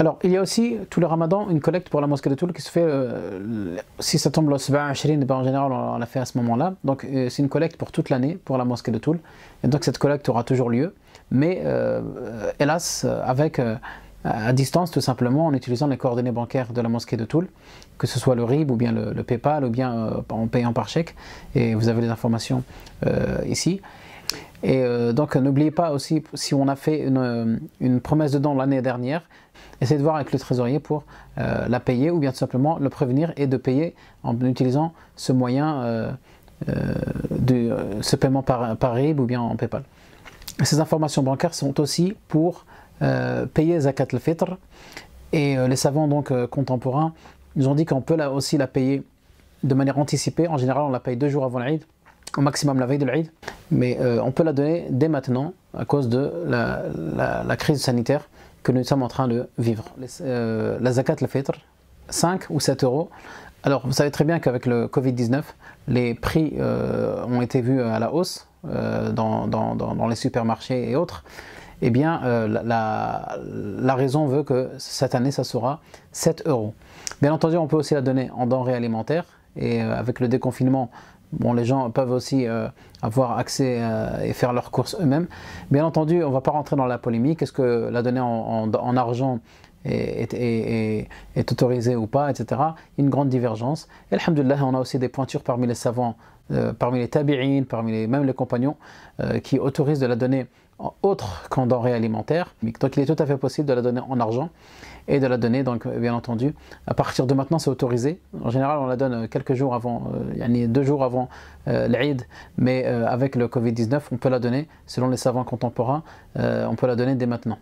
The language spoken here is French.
Alors, il y a aussi, tout le ramadan, une collecte pour la mosquée de Toul qui se fait, euh, si ça tombe le Sba Ashirin, ben, en général, on la fait à ce moment-là. Donc, euh, c'est une collecte pour toute l'année, pour la mosquée de Toul. Et donc, cette collecte aura toujours lieu. Mais, euh, hélas, avec à distance tout simplement en utilisant les coordonnées bancaires de la mosquée de Toul, que ce soit le RIB ou bien le, PayPal ou bien en payant par chèque. Et vous avez les informations ici. Et euh, donc n'oubliez pas aussi, si on a fait euh, une, promesse de don l'année dernière, essayez de voir avec le trésorier pour euh, la payer ou bien tout simplement le prévenir et de payer en utilisant ce moyen, de, ce paiement par, par RIB ou bien en PayPal. Ces informations bancaires sont aussi pour payer Zakat al-Fitr. Et les savants donc contemporains nous ont dit qu'on peut aussi la payer de manière anticipée. En général, on la paye deux jours avant l'Aïd, au maximum la veille de l'Aïd mais euh, on peut la donner dès maintenant à cause de la, crise sanitaire que nous sommes en train de vivre. Euh, la zakat la fitr, 5 ou 7 euros. Alors vous savez très bien qu'avec le Covid-19, les prix euh, ont été vus à la hausse dans, dans, les supermarchés et autres. Eh bien, la, la, raison veut que cette année, ça sera 7 euros. Bien entendu, on peut aussi la donner en denrées alimentaires. Et avec le déconfinement, Bon, les gens peuvent aussi euh, avoir accès euh, et faire leurs courses eux-mêmes. Bien entendu, on ne va pas rentrer dans la polémique. Est-ce que la donnée en argent est, est, autorisé ou pas, etc. Une grande divergence. Et alhamdoulilah, on a aussi des pointures parmi les savants, euh, parmi les tabi'in, parmi les, même les compagnons, euh, qui autorisent de la donner autre qu'en denrées alimentaires. Donc il est tout à fait possible de la donner en argent et de la donner, donc euh, bien entendu, à partir de maintenant c'est autorisé. En général on la donne quelques jours avant, euh, deux jours avant euh, l'Aïd, mais avec le Covid-19 on peut la donner, selon les savants contemporains, on peut la donner dès maintenant.